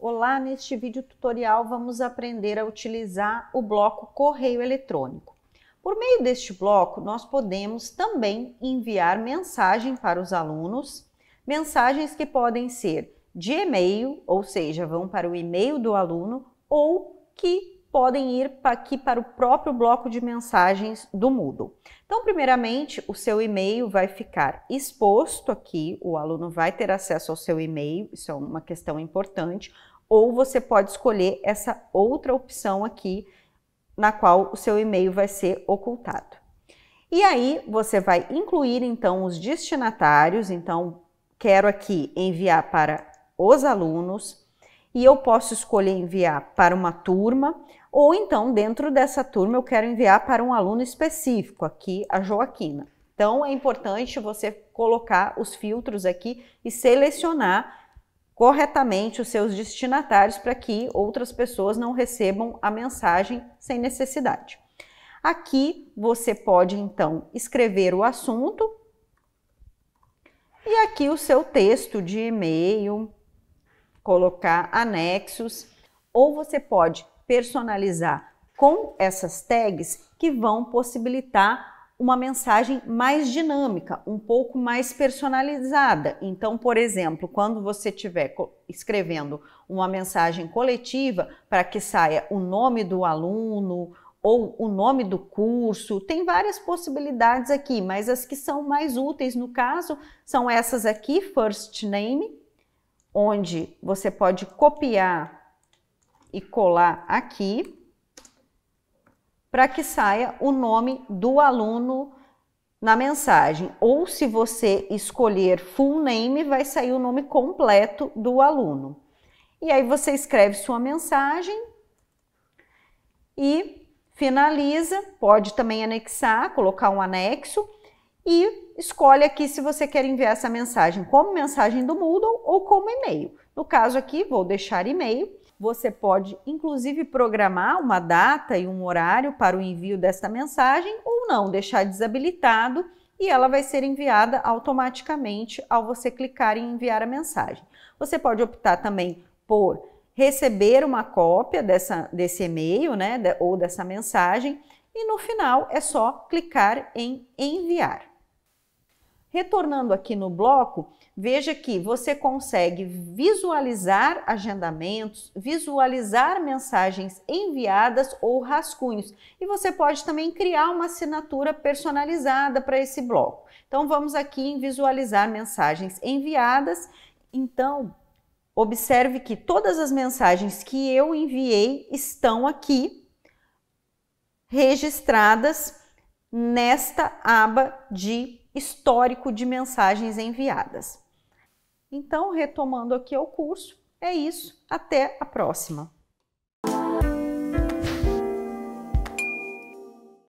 Olá, neste vídeo tutorial vamos aprender a utilizar o bloco correio eletrônico. Por meio deste bloco, nós podemos também enviar mensagem para os alunos, mensagens que podem ser de e-mail, ou seja, vão para o e-mail do aluno, ou que podem ir aqui para o próprio bloco de mensagens do Moodle. Então, primeiramente, o seu e-mail vai ficar exposto aqui, o aluno vai ter acesso ao seu e-mail, isso é uma questão importante, ou você pode escolher essa outra opção aqui, na qual o seu e-mail vai ser ocultado. E aí, você vai incluir, então, os destinatários, então, quero aqui enviar para os alunos, e eu posso escolher enviar para uma turma, ou então dentro dessa turma eu quero enviar para um aluno específico, aqui a Joaquina. Então é importante você colocar os filtros aqui e selecionar corretamente os seus destinatários para que outras pessoas não recebam a mensagem sem necessidade. Aqui você pode então escrever o assunto e aqui o seu texto de e-mail, colocar anexos, ou você pode personalizar com essas tags que vão possibilitar uma mensagem mais dinâmica, um pouco mais personalizada. Então, por exemplo, quando você estiver escrevendo uma mensagem coletiva para que saia o nome do aluno ou o nome do curso, tem várias possibilidades aqui, mas as que são mais úteis no caso são essas aqui: first name, onde você pode copiar e colar aqui para que saia o nome do aluno na mensagem. Ou se você escolher full name, vai sair o nome completo do aluno. E aí você escreve sua mensagem e finaliza, pode também anexar, colocar um anexo e escolhe aqui se você quer enviar essa mensagem como mensagem do Moodle ou como e-mail. No caso aqui, vou deixar e-mail. Você pode, inclusive, programar uma data e um horário para o envio desta mensagem ou não, deixar desabilitado e ela vai ser enviada automaticamente ao você clicar em enviar a mensagem. Você pode optar também por receber uma cópia dessa, desse e-mail né, ou dessa mensagem e no final é só clicar em enviar. Retornando aqui no bloco, veja que você consegue visualizar agendamentos, visualizar mensagens enviadas ou rascunhos e você pode também criar uma assinatura personalizada para esse bloco. Então vamos aqui em visualizar mensagens enviadas. Então, observe que todas as mensagens que eu enviei estão aqui registradas nesta aba de histórico de mensagens enviadas. Então, retomando aqui o curso, é isso. Até a próxima!